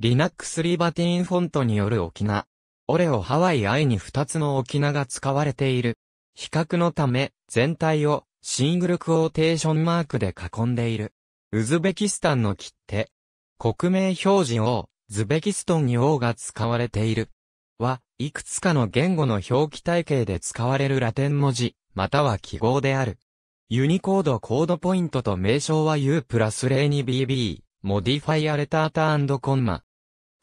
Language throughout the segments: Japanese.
Linux リバティンフォントによる沖縄。オレオハワイアイに2つの沖縄が使われている。比較のため、全体をシングルクオーテーションマークで囲んでいる。ウズベキスタンの切手。国名表示を、ズベキストンに王が使われている。は、いくつかの言語の表記体系で使われるラテン文字、または記号である。ユニコードコードポイントと名称は U プラス 02BB、モディファイアレターターコンマ。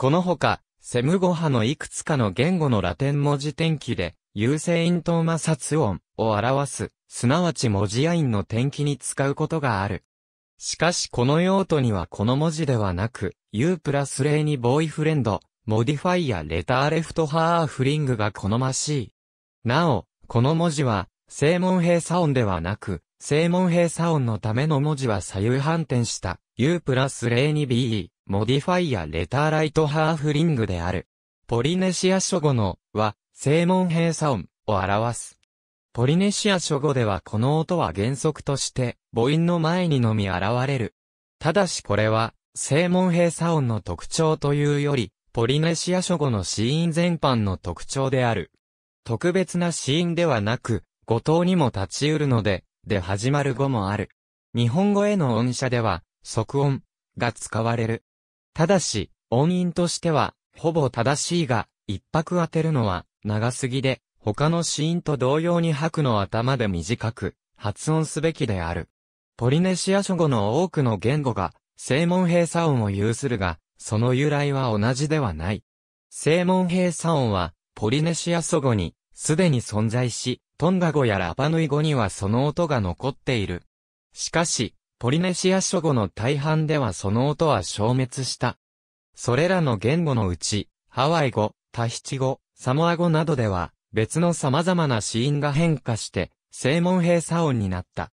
このほか、セム語派のいくつかの言語のラテン文字転記で、優勢因頭摩擦音を表す、すなわち文字アインの転記に使うことがある。しかしこの用途にはこの文字ではなく、U プラスイにボーイフレンド、モディファイやレターレフトハーフリングが好ましい。なお、この文字は、正門閉鎖音ではなく、正門閉鎖音のための文字は左右反転した、U プラス0に BE、モディファイアレターライトハーフリングである。ポリネシア諸語のは、正門閉鎖音を表す。ポリネシア諸語ではこの音は原則として母音の前にのみ現れる。ただしこれは、正門閉鎖音の特徴というより、ポリネシア諸語のシーン全般の特徴である。特別なシーンではなく、語頭にも立ち得るので、で始まる語もある。日本語への音社では、即音が使われる。ただし、音韻としては、ほぼ正しいが、一拍当てるのは、長すぎで、他の子音と同様に拍の頭で短く、発音すべきである。ポリネシア諸語の多くの言語が、正門閉鎖音を有するが、その由来は同じではない。正門閉鎖音は、ポリネシア祖語に、すでに存在し、トンガ語やラパヌイ語にはその音が残っている。しかし、ポリネシア諸語の大半ではその音は消滅した。それらの言語のうち、ハワイ語、タヒチ語、サモア語などでは、別の様々な子音が変化して、正門閉鎖音になった。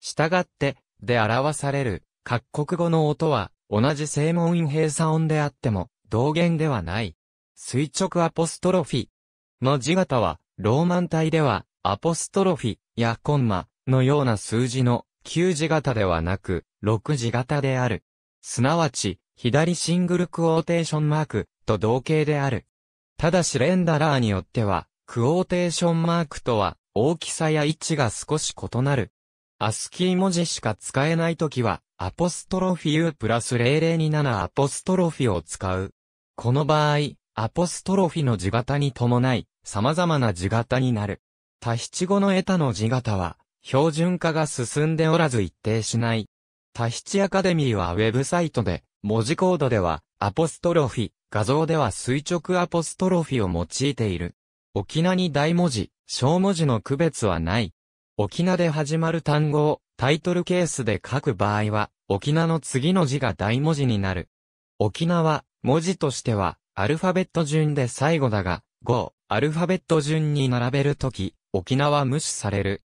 したがって、で表される、各国語の音は、同じ正門閉鎖音であっても、同源ではない。垂直アポストロフィの字型は、ローマン体では、アポストロフィやコンマのような数字の9字型ではなく、6字型である。すなわち、左シングルクォーテーションマークと同型である。ただしレンダラーによっては、クォーテーションマークとは大きさや位置が少し異なる。アスキー文字しか使えないときは、アポストロフィ U プラス0027アポストロフィを使う。この場合、アポストロフィの字型に伴い、様々な字型になる。多七語のエタの字型は、標準化が進んでおらず一定しない。タヒチアカデミーはウェブサイトで、文字コードでは、アポストロフィ、画像では垂直アポストロフィを用いている。沖縄に大文字、小文字の区別はない。沖縄で始まる単語をタイトルケースで書く場合は、沖縄の次の字が大文字になる。沖縄文字としては、アルファベット順で最後だが、5、アルファベット順に並べるとき、沖縄は無視される。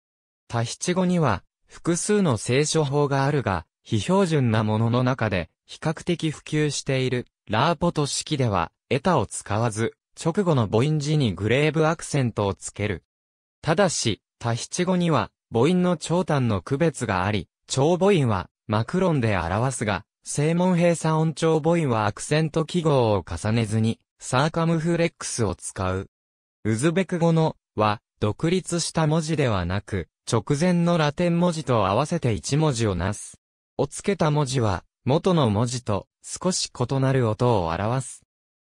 タヒチ語には、複数の聖書法があるが、非標準なものの中で、比較的普及している、ラーポト式では、エタを使わず、直後の母音時にグレーブアクセントをつける。ただし、タヒチ語には、母音の長短の区別があり、長母音は、マクロンで表すが、正門閉鎖音長母音はアクセント記号を重ねずに、サーカムフレックスを使う。ウズベク語の、は、独立した文字ではなく、直前のラテン文字と合わせて1文字をなす。をつけた文字は、元の文字と少し異なる音を表す。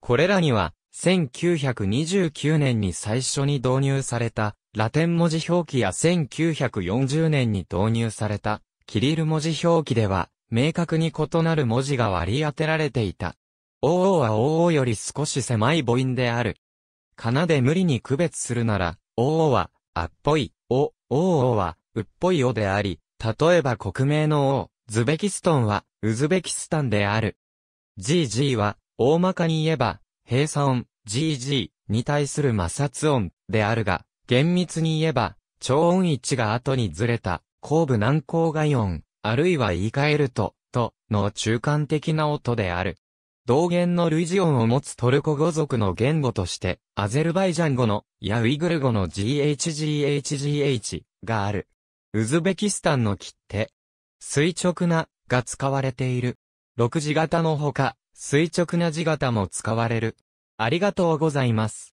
これらには、1929年に最初に導入された、ラテン文字表記や1940年に導入された、キリル文字表記では、明確に異なる文字が割り当てられていた。OO は OO より少し狭い母音である。仮名で無理に区別するなら、OO は、あっぽい、お、おおは、うっぽいおであり、例えば国名の王、ズベキストンは、ウズベキスタンである。GG は、大まかに言えば、閉鎖音、GG に対する摩擦音であるが、厳密に言えば、超音置が後にずれた、後部軟口外音、あるいは言い換えると、と、の中間的な音である。同源の類似音を持つトルコ語族の言語として、アゼルバイジャン語の、やウイグル語の GHGHGH がある。ウズベキスタンの切手、垂直なが使われている。6字型のほか、垂直な字型も使われる。ありがとうございます。